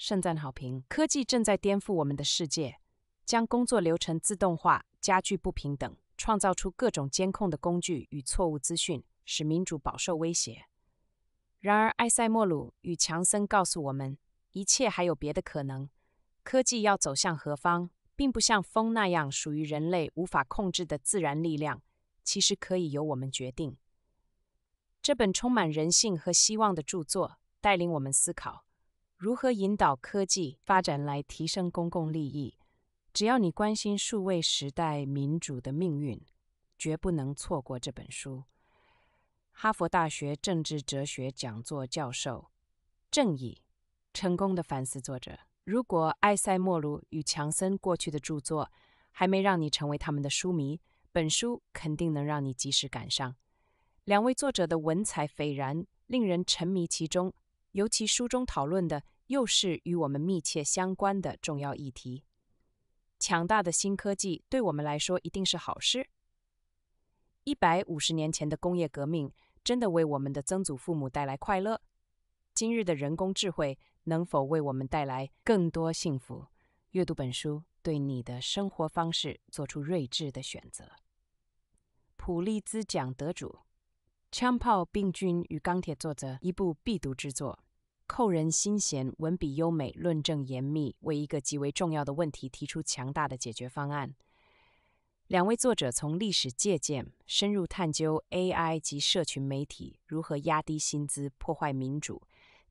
盛赞好评，科技正在颠覆我们的世界，将工作流程自动化，加剧不平等，创造出各种监控的工具与错误资讯，使民主饱受威胁。然而，埃塞莫鲁与强森告诉我们，一切还有别的可能。科技要走向何方，并不像风那样属于人类无法控制的自然力量，其实可以由我们决定。这本充满人性和希望的著作，带领我们思考。如何引导科技发展来提升公共利益？只要你关心数位时代民主的命运，绝不能错过这本书。哈佛大学政治哲学讲座教授、正义成功的反思作者，如果艾塞莫鲁与强森过去的著作还没让你成为他们的书迷，本书肯定能让你及时赶上。两位作者的文采斐然，令人沉迷其中，尤其书中讨论的。又是与我们密切相关的重要议题。强大的新科技对我们来说一定是好事。一百五十年前的工业革命真的为我们的曾祖父母带来快乐？今日的人工智慧能否为我们带来更多幸福？阅读本书，对你的生活方式做出睿智的选择。普利兹奖得主《枪炮、病菌与钢铁》作者，一部必读之作。扣人心弦，文笔优美，论证严密，为一个极为重要的问题提出强大的解决方案。两位作者从历史借鉴，深入探究 AI 及社群媒体如何压低薪资、破坏民主，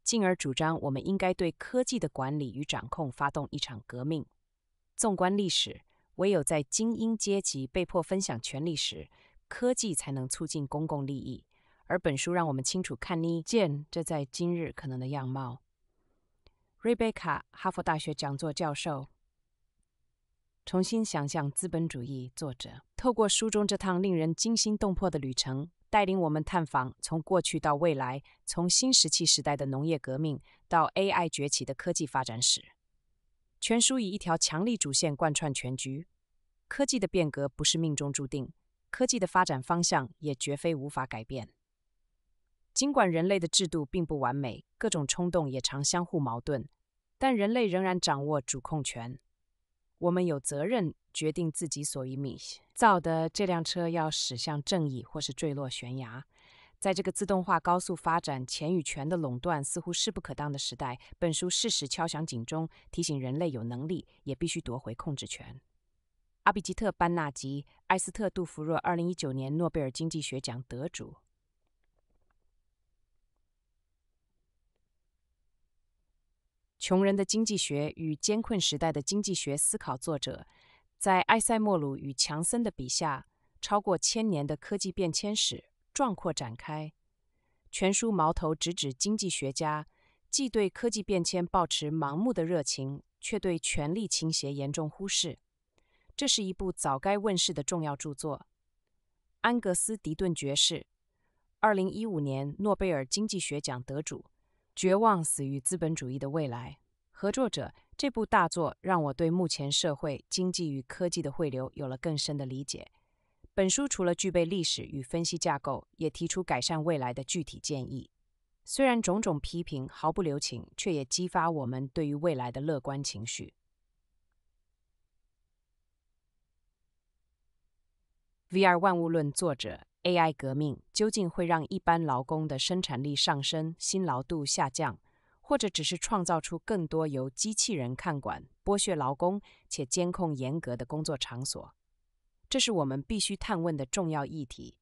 进而主张我们应该对科技的管理与掌控发动一场革命。纵观历史，唯有在精英阶级被迫分享权力时，科技才能促进公共利益。而本书让我们清楚看见这在今日可能的样貌。瑞贝卡，哈佛大学讲座教授，重新想象资本主义作者，透过书中这趟令人惊心动魄的旅程，带领我们探访从过去到未来，从新石器时代的农业革命到 AI 崛起的科技发展史。全书以一条强力主线贯穿全局，科技的变革不是命中注定，科技的发展方向也绝非无法改变。尽管人类的制度并不完美，各种冲动也常相互矛盾，但人类仍然掌握主控权。我们有责任决定自己所命造的这辆车要驶向正义，或是坠落悬崖。在这个自动化高速发展、钱与权的垄断似乎势不可当的时代，本书适时敲响警钟，提醒人类有能力，也必须夺回控制权。阿比吉特·班纳吉、埃斯特·杜弗若，2019年诺贝尔经济学奖得主。穷人的经济学与艰困时代的经济学思考，作者在埃塞莫鲁与强森的笔下，超过千年的科技变迁史壮阔展开。全书矛头直指经济学家，既对科技变迁抱持盲目的热情，却对权力倾斜严重忽视。这是一部早该问世的重要著作。安格斯·迪顿爵士，二零一五年诺贝尔经济学奖得主。绝望死于资本主义的未来合作者这部大作让我对目前社会经济与科技的汇流有了更深的理解。本书除了具备历史与分析架构，也提出改善未来的具体建议。虽然种种批评毫不留情，却也激发我们对于未来的乐观情绪。V.R. 万物论作者。AI 革命究竟会让一般劳工的生产力上升、新劳度下降，或者只是创造出更多由机器人看管、剥削劳工且监控严格的工作场所？这是我们必须探问的重要议题。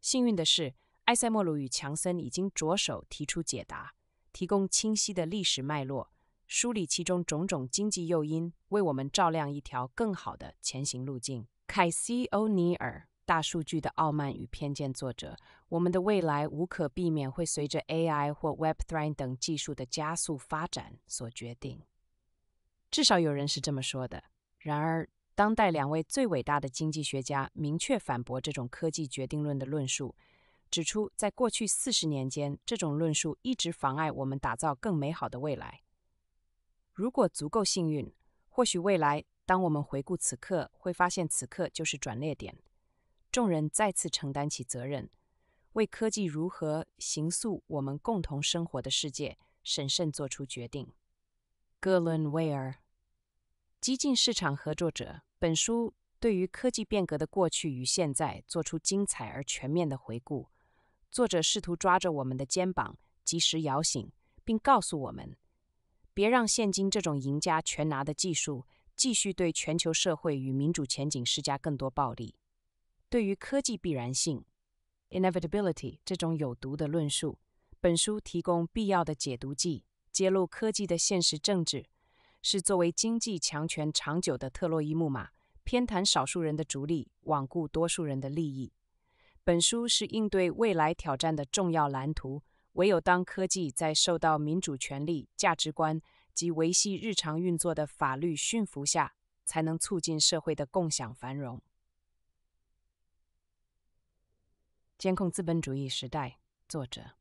幸运的是，埃塞莫鲁与强森已经着手提出解答，提供清晰的历史脉络，梳理其中种种经济诱因，为我们照亮一条更好的前行路径。凯西·欧尼尔。大数据的傲慢与偏见，作者：我们的未来无可避免会随着 AI 或 Web 3等技术的加速发展所决定。至少有人是这么说的。然而，当代两位最伟大的经济学家明确反驳这种科技决定论的论述，指出，在过去四十年间，这种论述一直妨碍我们打造更美好的未来。如果足够幸运，或许未来，当我们回顾此刻，会发现此刻就是转捩点。众人再次承担起责任，为科技如何形塑我们共同生活的世界，审慎做出决定。格伦·威尔，激进市场合作者。本书对于科技变革的过去与现在做出精彩而全面的回顾。作者试图抓着我们的肩膀，及时摇醒，并告诉我们：别让现今这种赢家全拿的技术继续对全球社会与民主前景施加更多暴力。对于科技必然性 （inevitability） 这种有毒的论述，本书提供必要的解毒剂，揭露科技的现实政治是作为经济强权长久的特洛伊木马，偏袒少数人的逐利，罔顾多数人的利益。本书是应对未来挑战的重要蓝图。唯有当科技在受到民主权利、价值观及维系日常运作的法律驯服下，才能促进社会的共享繁荣。《监控资本主义时代》，作者。